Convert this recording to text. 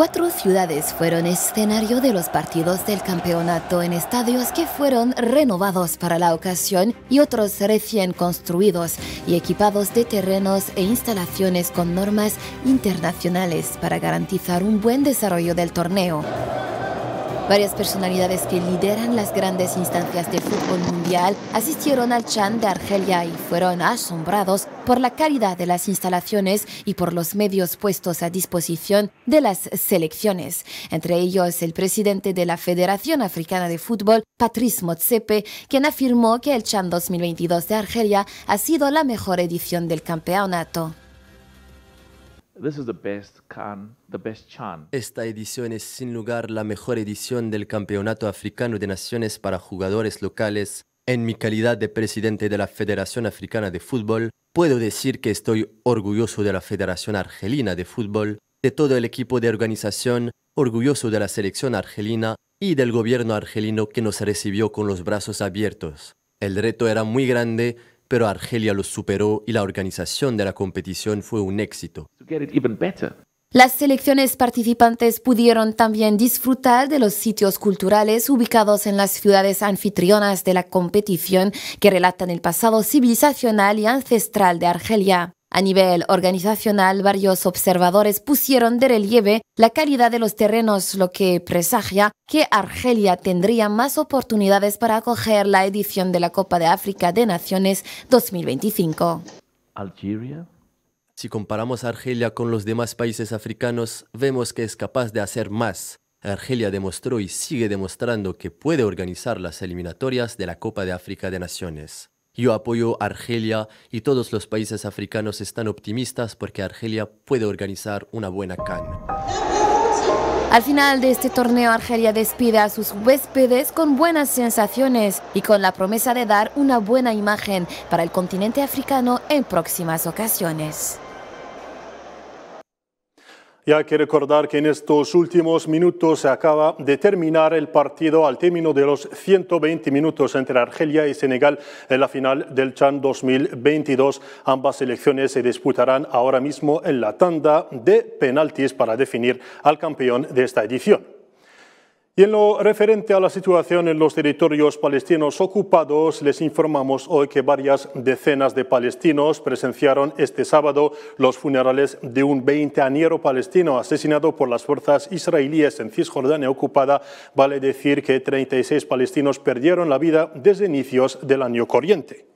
Cuatro ciudades fueron escenario de los partidos del campeonato en estadios que fueron renovados para la ocasión y otros recién construidos y equipados de terrenos e instalaciones con normas internacionales para garantizar un buen desarrollo del torneo. Varias personalidades que lideran las grandes instancias de fútbol mundial asistieron al Chan de Argelia y fueron asombrados por la calidad de las instalaciones y por los medios puestos a disposición de las selecciones, entre ellos el presidente de la Federación Africana de Fútbol, Patrice Motsepe, quien afirmó que el Chan 2022 de Argelia ha sido la mejor edición del campeonato. Esta edición es sin lugar la mejor edición del Campeonato Africano de Naciones para jugadores locales. En mi calidad de presidente de la Federación Africana de Fútbol, puedo decir que estoy orgulloso de la Federación Argelina de Fútbol, de todo el equipo de organización, orgulloso de la selección argelina y del gobierno argelino que nos recibió con los brazos abiertos. El reto era muy grande pero Argelia lo superó y la organización de la competición fue un éxito. Las selecciones participantes pudieron también disfrutar de los sitios culturales ubicados en las ciudades anfitrionas de la competición que relatan el pasado civilizacional y ancestral de Argelia. A nivel organizacional, varios observadores pusieron de relieve la calidad de los terrenos, lo que presagia que Argelia tendría más oportunidades para acoger la edición de la Copa de África de Naciones 2025. Si comparamos a Argelia con los demás países africanos, vemos que es capaz de hacer más. Argelia demostró y sigue demostrando que puede organizar las eliminatorias de la Copa de África de Naciones. Yo apoyo a Argelia y todos los países africanos están optimistas porque Argelia puede organizar una buena CAN. Al final de este torneo, Argelia despide a sus huéspedes con buenas sensaciones y con la promesa de dar una buena imagen para el continente africano en próximas ocasiones. Ya hay que recordar que en estos últimos minutos se acaba de terminar el partido al término de los 120 minutos entre Argelia y Senegal en la final del CHAN 2022. Ambas selecciones se disputarán ahora mismo en la tanda de penaltis para definir al campeón de esta edición. Y en lo referente a la situación en los territorios palestinos ocupados, les informamos hoy que varias decenas de palestinos presenciaron este sábado los funerales de un aniero palestino asesinado por las fuerzas israelíes en Cisjordania ocupada. Vale decir que 36 palestinos perdieron la vida desde inicios del año corriente.